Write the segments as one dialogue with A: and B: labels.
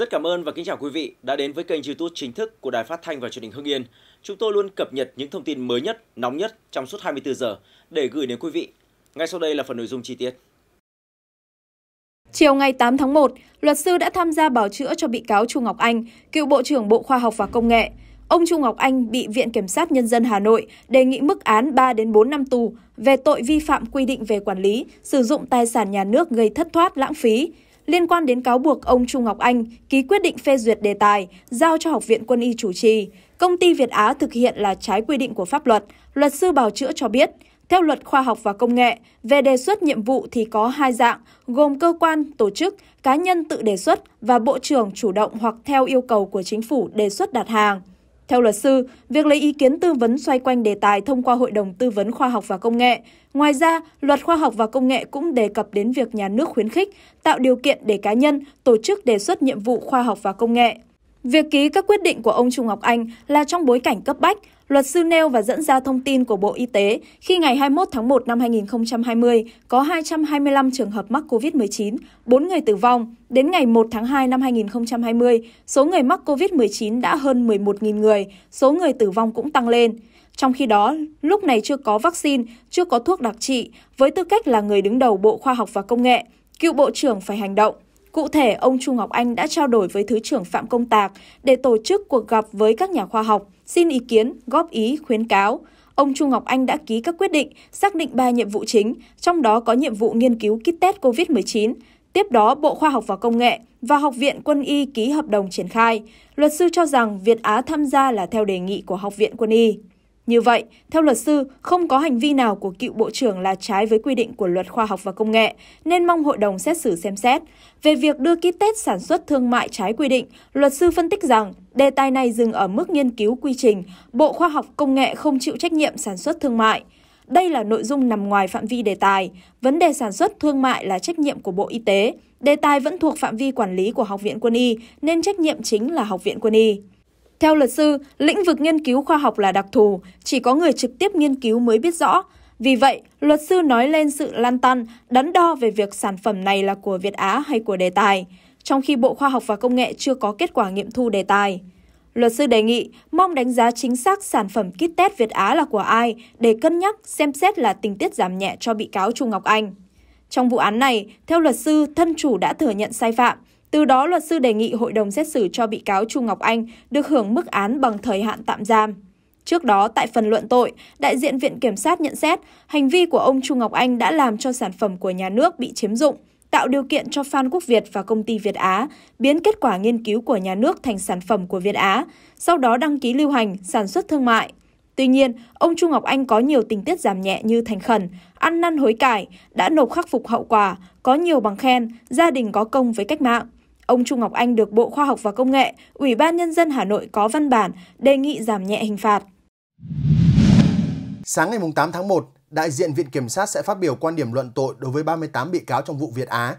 A: Rất cảm ơn và kính chào quý vị đã đến với kênh YouTube chính thức của Đài Phát thanh và Truyền hình Hưng Yên. Chúng tôi luôn cập nhật những thông tin mới nhất, nóng nhất trong suốt 24 giờ để gửi đến quý vị. Ngay sau đây là phần nội dung chi tiết. Chiều ngày 8 tháng 1, luật sư đã tham gia bảo chữa cho bị cáo Chu Ngọc Anh, cựu Bộ trưởng Bộ Khoa học và Công nghệ. Ông Chu Ngọc Anh bị Viện Kiểm sát Nhân dân Hà Nội đề nghị mức án 3 đến 4 năm tù về tội vi phạm quy định về quản lý, sử dụng tài sản nhà nước gây thất thoát lãng phí liên quan đến cáo buộc ông Trung Ngọc Anh ký quyết định phê duyệt đề tài giao cho Học viện Quân y chủ trì, công ty Việt Á thực hiện là trái quy định của pháp luật, luật sư bào chữa cho biết. Theo luật khoa học và công nghệ, về đề xuất nhiệm vụ thì có hai dạng, gồm cơ quan, tổ chức, cá nhân tự đề xuất và bộ trưởng chủ động hoặc theo yêu cầu của chính phủ đề xuất đặt hàng. Theo luật sư, việc lấy ý kiến tư vấn xoay quanh đề tài thông qua Hội đồng Tư vấn Khoa học và Công nghệ. Ngoài ra, luật khoa học và công nghệ cũng đề cập đến việc nhà nước khuyến khích, tạo điều kiện để cá nhân, tổ chức đề xuất nhiệm vụ khoa học và công nghệ. Việc ký các quyết định của ông Trung Ngọc Anh là trong bối cảnh cấp bách, luật sư nêu và dẫn ra thông tin của Bộ Y tế khi ngày 21 tháng 1 năm 2020 có 225 trường hợp mắc COVID-19, 4 người tử vong. Đến ngày 1 tháng 2 năm 2020, số người mắc COVID-19 đã hơn 11.000 người, số người tử vong cũng tăng lên. Trong khi đó, lúc này chưa có vaccine, chưa có thuốc đặc trị, với tư cách là người đứng đầu Bộ Khoa học và Công nghệ, cựu Bộ trưởng phải hành động. Cụ thể, ông Trung Ngọc Anh đã trao đổi với Thứ trưởng Phạm Công Tạc để tổ chức cuộc gặp với các nhà khoa học, xin ý kiến, góp ý, khuyến cáo. Ông Trung Ngọc Anh đã ký các quyết định, xác định 3 nhiệm vụ chính, trong đó có nhiệm vụ nghiên cứu kit test COVID-19. Tiếp đó, Bộ Khoa học và Công nghệ và Học viện Quân y ký hợp đồng triển khai. Luật sư cho rằng Việt Á tham gia là theo đề nghị của Học viện Quân y. Như vậy, theo luật sư, không có hành vi nào của cựu Bộ trưởng là trái với quy định của luật khoa học và công nghệ, nên mong hội đồng xét xử xem xét. Về việc đưa ký test sản xuất thương mại trái quy định, luật sư phân tích rằng đề tài này dừng ở mức nghiên cứu quy trình, Bộ Khoa học Công nghệ không chịu trách nhiệm sản xuất thương mại. Đây là nội dung nằm ngoài phạm vi đề tài. Vấn đề sản xuất thương mại là trách nhiệm của Bộ Y tế. Đề tài vẫn thuộc phạm vi quản lý của Học viện Quân y, nên trách nhiệm chính là Học viện Quân y. Theo luật sư, lĩnh vực nghiên cứu khoa học là đặc thù, chỉ có người trực tiếp nghiên cứu mới biết rõ. Vì vậy, luật sư nói lên sự lan tăn, đắn đo về việc sản phẩm này là của Việt Á hay của đề tài, trong khi Bộ Khoa học và Công nghệ chưa có kết quả nghiệm thu đề tài. Luật sư đề nghị mong đánh giá chính xác sản phẩm kit test Việt Á là của ai để cân nhắc xem xét là tình tiết giảm nhẹ cho bị cáo Trung Ngọc Anh. Trong vụ án này, theo luật sư, thân chủ đã thừa nhận sai phạm, từ đó, luật sư đề nghị hội đồng xét xử cho bị cáo Chu Ngọc Anh được hưởng mức án bằng thời hạn tạm giam. Trước đó, tại phần luận tội, đại diện Viện Kiểm sát nhận xét hành vi của ông Chu Ngọc Anh đã làm cho sản phẩm của nhà nước bị chiếm dụng, tạo điều kiện cho Phan Quốc Việt và công ty Việt Á biến kết quả nghiên cứu của nhà nước thành sản phẩm của Việt Á, sau đó đăng ký lưu hành, sản xuất thương mại. Tuy nhiên, ông Trung Ngọc Anh có nhiều tình tiết giảm nhẹ như thành khẩn, ăn năn hối cải, đã nộp khắc phục hậu quả, có nhiều bằng khen, gia đình có công với cách mạng. Ông Trung Ngọc Anh được Bộ Khoa học và Công nghệ, Ủy ban Nhân dân Hà Nội có văn bản đề nghị giảm nhẹ hình phạt.
B: Sáng ngày 8 tháng 1, đại diện Viện Kiểm sát sẽ phát biểu quan điểm luận tội đối với 38 bị cáo trong vụ Việt Á.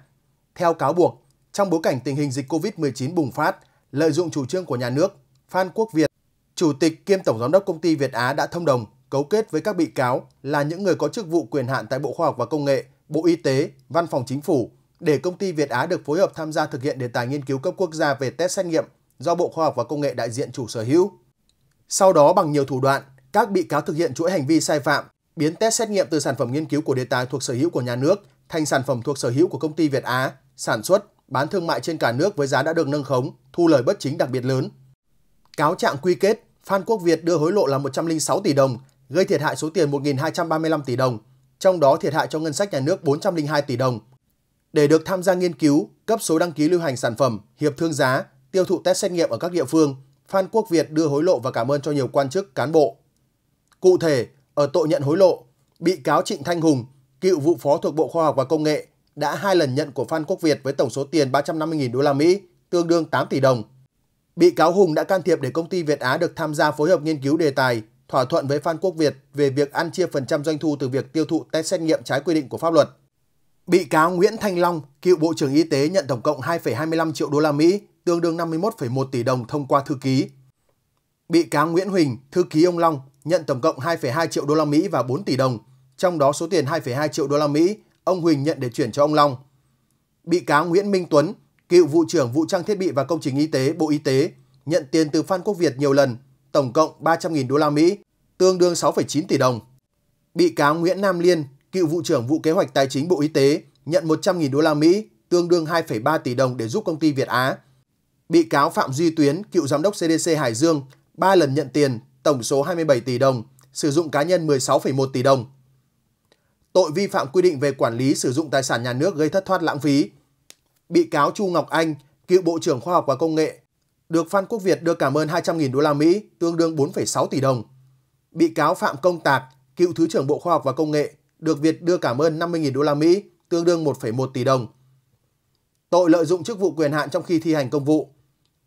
B: Theo cáo buộc, trong bối cảnh tình hình dịch COVID-19 bùng phát, lợi dụng chủ trương của nhà nước, Phan Quốc Việt, Chủ tịch kiêm Tổng Giám đốc Công ty Việt Á đã thông đồng, cấu kết với các bị cáo là những người có chức vụ quyền hạn tại Bộ Khoa học và Công nghệ, Bộ Y tế, Văn phòng Chính phủ, để công ty Việt Á được phối hợp tham gia thực hiện đề tài nghiên cứu cấp quốc gia về test xét nghiệm do Bộ Khoa học và Công nghệ đại diện chủ sở hữu. Sau đó bằng nhiều thủ đoạn, các bị cáo thực hiện chuỗi hành vi sai phạm, biến test xét nghiệm từ sản phẩm nghiên cứu của đề tài thuộc sở hữu của nhà nước thành sản phẩm thuộc sở hữu của công ty Việt Á, sản xuất, bán thương mại trên cả nước với giá đã được nâng khống, thu lời bất chính đặc biệt lớn. Cáo trạng quy kết, Phan Quốc Việt đưa hối lộ là 106 tỷ đồng, gây thiệt hại số tiền 1.235 tỷ đồng, trong đó thiệt hại cho ngân sách nhà nước 402 tỷ đồng – để được tham gia nghiên cứu, cấp số đăng ký lưu hành sản phẩm, hiệp thương giá, tiêu thụ test xét nghiệm ở các địa phương, Phan Quốc Việt đưa hối lộ và cảm ơn cho nhiều quan chức, cán bộ. Cụ thể, ở tội nhận hối lộ, bị cáo Trịnh Thanh Hùng, cựu vụ phó thuộc Bộ Khoa học và Công nghệ, đã hai lần nhận của Phan Quốc Việt với tổng số tiền 350.000 đô la Mỹ, tương đương 8 tỷ đồng. Bị cáo Hùng đã can thiệp để công ty Việt Á được tham gia phối hợp nghiên cứu đề tài, thỏa thuận với Phan Quốc Việt về việc ăn chia phần trăm doanh thu từ việc tiêu thụ test xét nghiệm trái quy định của pháp luật. Bị cáo Nguyễn Thanh Long, cựu Bộ trưởng Y tế nhận tổng cộng 2,25 triệu đô la Mỹ, tương đương 51,1 tỷ đồng thông qua thư ký. Bị cáo Nguyễn Huỳnh, thư ký ông Long, nhận tổng cộng 2,2 triệu đô la Mỹ và 4 tỷ đồng, trong đó số tiền 2,2 triệu đô la Mỹ ông Huỳnh nhận để chuyển cho ông Long. Bị cáo Nguyễn Minh Tuấn, cựu vụ trưởng vụ trang thiết bị và công trình y tế Bộ Y tế, nhận tiền từ Phan Quốc Việt nhiều lần, tổng cộng 300.000 đô la Mỹ, tương đương 6,9 tỷ đồng. Bị cáo Nguyễn Nam Liên, cựu vụ trưởng vụ kế hoạch tài chính Bộ Y tế nhận 100.000 đô la Mỹ, tương đương 2,3 tỷ đồng để giúp công ty Việt Á. Bị cáo Phạm Duy Tuyến, cựu giám đốc CDC Hải Dương, 3 lần nhận tiền, tổng số 27 tỷ đồng, sử dụng cá nhân 16,1 tỷ đồng. Tội vi phạm quy định về quản lý sử dụng tài sản nhà nước gây thất thoát lãng phí. Bị cáo Chu Ngọc Anh, cựu Bộ trưởng Khoa học và Công nghệ, được Phan Quốc Việt đưa cảm ơn 200.000 đô la Mỹ, tương đương 4,6 tỷ đồng. Bị cáo Phạm Công Tạc, cựu Thứ trưởng Bộ Khoa học và Công nghệ, được Việt đưa cảm ơn 50.000 đô la Mỹ, tương đương 1,1 tỷ đồng. Tội lợi dụng chức vụ quyền hạn trong khi thi hành công vụ.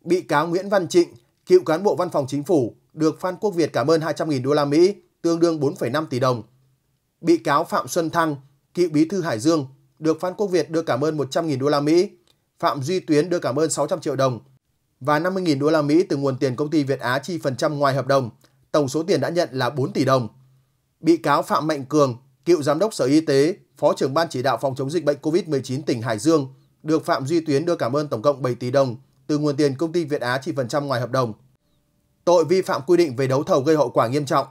B: Bị cáo Nguyễn Văn Trịnh, cựu cán bộ văn phòng chính phủ, được Phan Quốc Việt cảm ơn 200.000 đô la Mỹ, tương đương 4,5 tỷ đồng. Bị cáo Phạm Xuân Thăng, cựu bí thư Hải Dương, được Phan Quốc Việt đưa cảm ơn 100.000 đô la Mỹ, Phạm Duy Tuyến đưa cảm ơn 600 triệu đồng và 50.000 đô la Mỹ từ nguồn tiền công ty Việt Á chi phần trăm ngoài hợp đồng. Tổng số tiền đã nhận là 4 tỷ đồng. Bị cáo Phạm Mạnh Cường, cựu giám đốc Sở Y tế, Phó trưởng Ban chỉ đạo phòng chống dịch bệnh COVID-19 tỉnh Hải Dương, được Phạm Duy Tuyến đưa cảm ơn tổng cộng 7 tỷ đồng từ nguồn tiền công ty Việt Á chi phần trăm ngoài hợp đồng. Tội vi phạm quy định về đấu thầu gây hậu quả nghiêm trọng.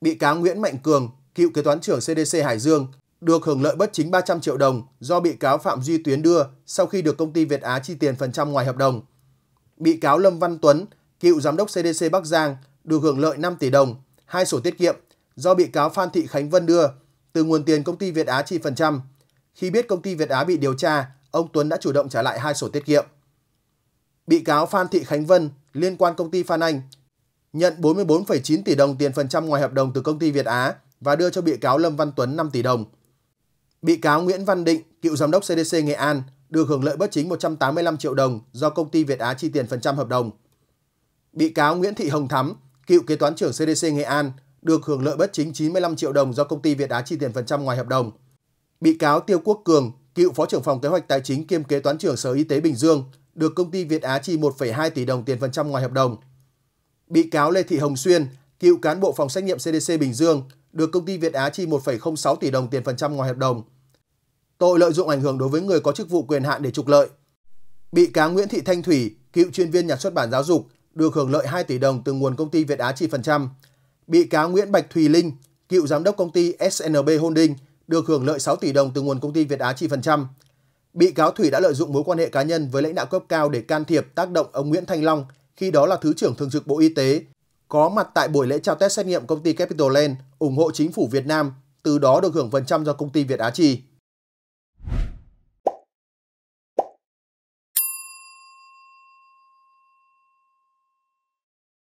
B: Bị cáo Nguyễn Mạnh Cường, cựu kế toán trưởng CDC Hải Dương, được hưởng lợi bất chính 300 triệu đồng do bị cáo Phạm Duy Tuyến đưa sau khi được công ty Việt Á chi tiền phần trăm ngoài hợp đồng. Bị cáo Lâm Văn Tuấn, cựu giám đốc CDC Bắc Giang, được hưởng lợi 5 tỷ đồng, hai sổ tiết kiệm do bị cáo Phan Thị Khánh Vân đưa từ nguồn tiền công ty Việt Á chi phần trăm. Khi biết công ty Việt Á bị điều tra, ông Tuấn đã chủ động trả lại hai sổ tiết kiệm. Bị cáo Phan Thị Khánh Vân liên quan công ty Phan Anh nhận 44,9 tỷ đồng tiền phần trăm ngoài hợp đồng từ công ty Việt Á và đưa cho bị cáo Lâm Văn Tuấn 5 tỷ đồng. Bị cáo Nguyễn Văn Định, cựu giám đốc CDC Nghệ An, được hưởng lợi bất chính 185 triệu đồng do công ty Việt Á chi tiền phần trăm hợp đồng. Bị cáo Nguyễn Thị Hồng Thắm, cựu kế toán trưởng CDC Nghệ An, được hưởng lợi bất chính 95 triệu đồng do công ty Việt Á chi tiền phần trăm ngoài hợp đồng. Bị cáo Tiêu Quốc Cường, cựu Phó trưởng phòng Kế hoạch Tài chính kiêm kế toán trưởng Sở Y tế Bình Dương, được công ty Việt Á chi 1,2 tỷ đồng tiền phần trăm ngoài hợp đồng. Bị cáo Lê Thị Hồng Xuyên, cựu cán bộ phòng xét nghiệm CDC Bình Dương, được công ty Việt Á chi 1,06 tỷ đồng tiền phần trăm ngoài hợp đồng. Tội lợi dụng ảnh hưởng đối với người có chức vụ quyền hạn để trục lợi. Bị cáo Nguyễn Thị Thanh Thủy, cựu chuyên viên nhà xuất bản giáo dục, được hưởng lợi 2 tỷ đồng từ nguồn công ty Việt Á chi phần trăm, Bị cáo Nguyễn Bạch Thùy Linh, cựu giám đốc công ty SNB Holding, được hưởng lợi 6 tỷ đồng từ nguồn công ty Việt Á chi phần trăm. Bị cáo Thủy đã lợi dụng mối quan hệ cá nhân với lãnh đạo cấp cao để can thiệp tác động ông Nguyễn Thanh Long, khi đó là Thứ trưởng Thường trực Bộ Y tế, có mặt tại buổi lễ trao test xét nghiệm công ty Capital Land ủng hộ chính phủ Việt Nam, từ đó được hưởng phần trăm do công ty Việt Á chi.